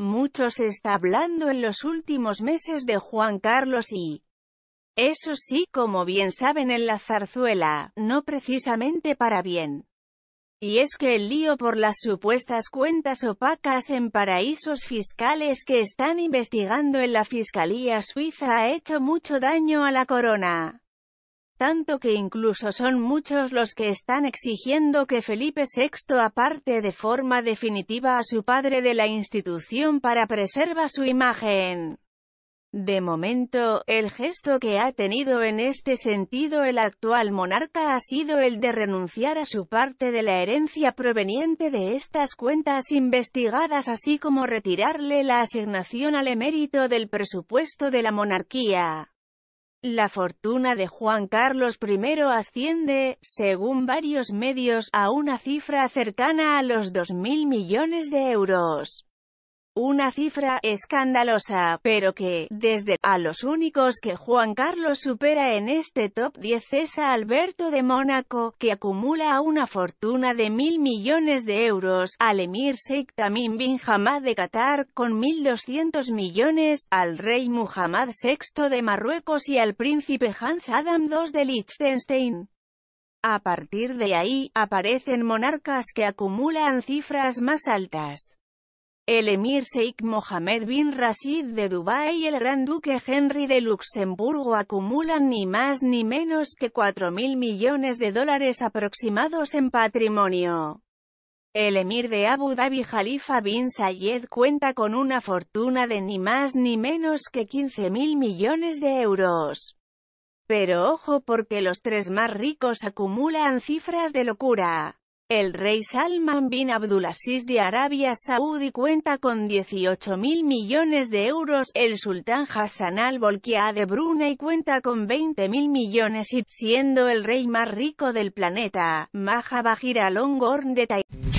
Mucho se está hablando en los últimos meses de Juan Carlos y, eso sí, como bien saben en la zarzuela, no precisamente para bien. Y es que el lío por las supuestas cuentas opacas en paraísos fiscales que están investigando en la Fiscalía Suiza ha hecho mucho daño a la corona tanto que incluso son muchos los que están exigiendo que Felipe VI aparte de forma definitiva a su padre de la institución para preservar su imagen. De momento, el gesto que ha tenido en este sentido el actual monarca ha sido el de renunciar a su parte de la herencia proveniente de estas cuentas investigadas así como retirarle la asignación al emérito del presupuesto de la monarquía. La fortuna de Juan Carlos I asciende, según varios medios, a una cifra cercana a los 2.000 millones de euros. Una cifra escandalosa, pero que, desde a los únicos que Juan Carlos supera en este top 10 es a Alberto de Mónaco, que acumula una fortuna de mil millones de euros, al emir Sheikh Tamim bin Hamad de Qatar, con 1.200 millones, al rey Muhammad VI de Marruecos y al príncipe Hans Adam II de Liechtenstein. A partir de ahí, aparecen monarcas que acumulan cifras más altas. El emir Sheikh Mohammed bin Rashid de Dubái y el gran duque Henry de Luxemburgo acumulan ni más ni menos que 4.000 millones de dólares aproximados en patrimonio. El emir de Abu Dhabi Khalifa bin Sayed cuenta con una fortuna de ni más ni menos que 15.000 millones de euros. Pero ojo porque los tres más ricos acumulan cifras de locura. El rey Salman bin Abdulaziz de Arabia Saudí cuenta con 18 mil millones de euros, el sultán Hassan al-Bolkiah de Brunei cuenta con 20 mil millones y, siendo el rey más rico del planeta, Mahabajir Alongorn de Taiwán.